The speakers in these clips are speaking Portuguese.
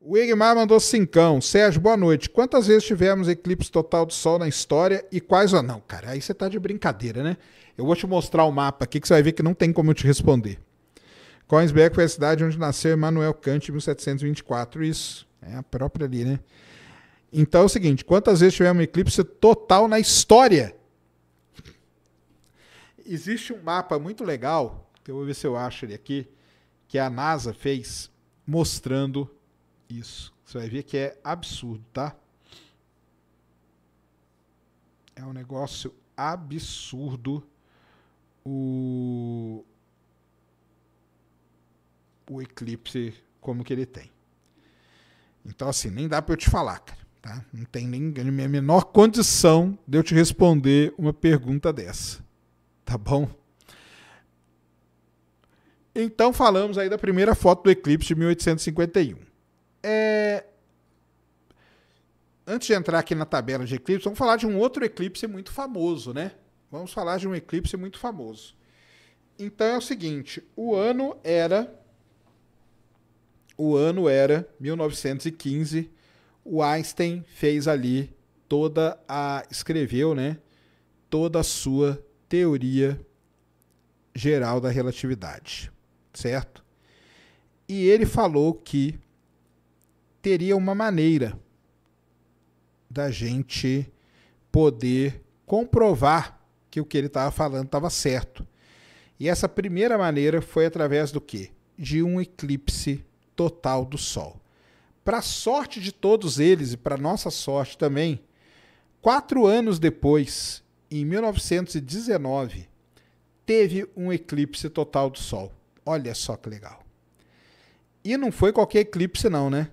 O Igmar mandou cincão. Sérgio, boa noite. Quantas vezes tivemos eclipse total do Sol na história e quais ou não? Cara, aí você tá de brincadeira, né? Eu vou te mostrar o mapa aqui que você vai ver que não tem como eu te responder. Coinsberg foi a cidade onde nasceu Emmanuel Kant em 1724. Isso, é a própria ali, né? Então é o seguinte, quantas vezes tivemos eclipse total na história? Existe um mapa muito legal, que eu vou ver se eu acho ele aqui, que a NASA fez mostrando isso. Você vai ver que é absurdo, tá? É um negócio absurdo o o eclipse como que ele tem. Então assim, nem dá para eu te falar, cara, tá? Não tem nem a menor condição de eu te responder uma pergunta dessa. Tá bom? Então falamos aí da primeira foto do eclipse de 1851 é... antes de entrar aqui na tabela de eclipse, vamos falar de um outro eclipse muito famoso, né? Vamos falar de um eclipse muito famoso. Então é o seguinte, o ano era o ano era 1915. O Einstein fez ali toda a escreveu, né? Toda a sua teoria geral da relatividade, certo? E ele falou que teria uma maneira da gente poder comprovar que o que ele estava falando estava certo. E essa primeira maneira foi através do quê? De um eclipse total do Sol. Para sorte de todos eles e para nossa sorte também, quatro anos depois, em 1919, teve um eclipse total do Sol. Olha só que legal. E não foi qualquer eclipse, não, né?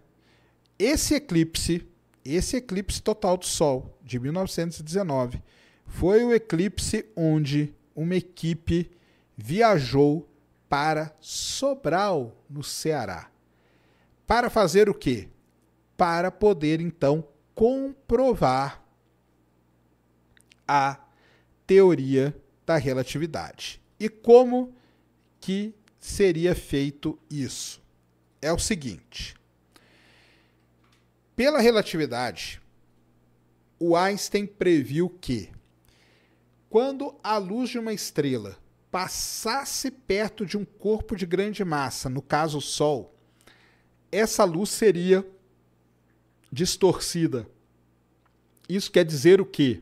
Esse eclipse, esse eclipse total do Sol de 1919, foi o eclipse onde uma equipe viajou para Sobral, no Ceará. Para fazer o quê? Para poder então comprovar a teoria da relatividade. E como que seria feito isso? É o seguinte: pela relatividade, o Einstein previu que quando a luz de uma estrela passasse perto de um corpo de grande massa, no caso o Sol, essa luz seria distorcida. Isso quer dizer o quê?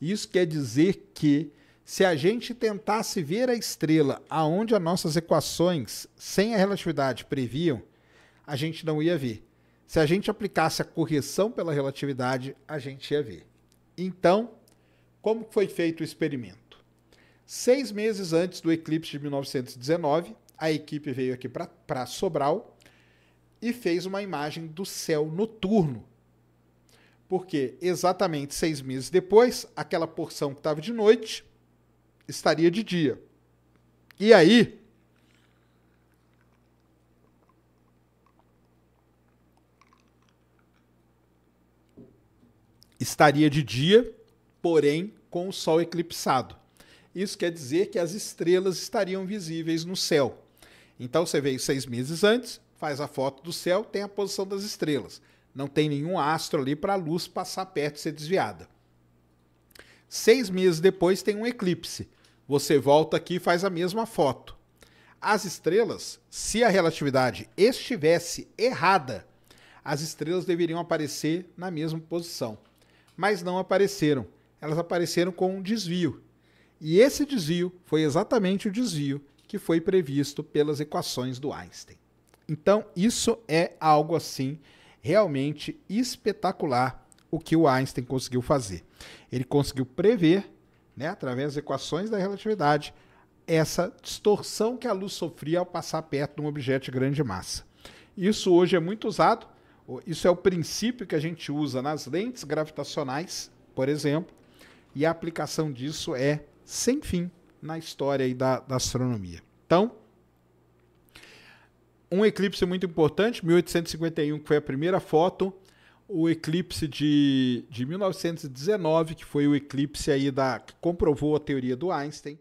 Isso quer dizer que se a gente tentasse ver a estrela aonde as nossas equações sem a relatividade previam, a gente não ia ver. Se a gente aplicasse a correção pela relatividade, a gente ia ver. Então, como foi feito o experimento? Seis meses antes do eclipse de 1919, a equipe veio aqui para Sobral e fez uma imagem do céu noturno. Porque exatamente seis meses depois, aquela porção que estava de noite estaria de dia. E aí, estaria de dia, porém com o Sol eclipsado. Isso quer dizer que as estrelas estariam visíveis no céu. Então você veio seis meses antes, faz a foto do céu, tem a posição das estrelas. Não tem nenhum astro ali para a luz passar perto e ser desviada. Seis meses depois tem um eclipse. Você volta aqui e faz a mesma foto. As estrelas, se a relatividade estivesse errada, as estrelas deveriam aparecer na mesma posição mas não apareceram. Elas apareceram com um desvio. E esse desvio foi exatamente o desvio que foi previsto pelas equações do Einstein. Então, isso é algo assim realmente espetacular o que o Einstein conseguiu fazer. Ele conseguiu prever, né, através das equações da relatividade, essa distorção que a luz sofria ao passar perto de um objeto de grande massa. Isso hoje é muito usado isso é o princípio que a gente usa nas lentes gravitacionais, por exemplo, e a aplicação disso é sem fim na história da, da astronomia. Então, um eclipse muito importante, 1851, que foi a primeira foto, o eclipse de, de 1919, que foi o eclipse aí da, que comprovou a teoria do Einstein,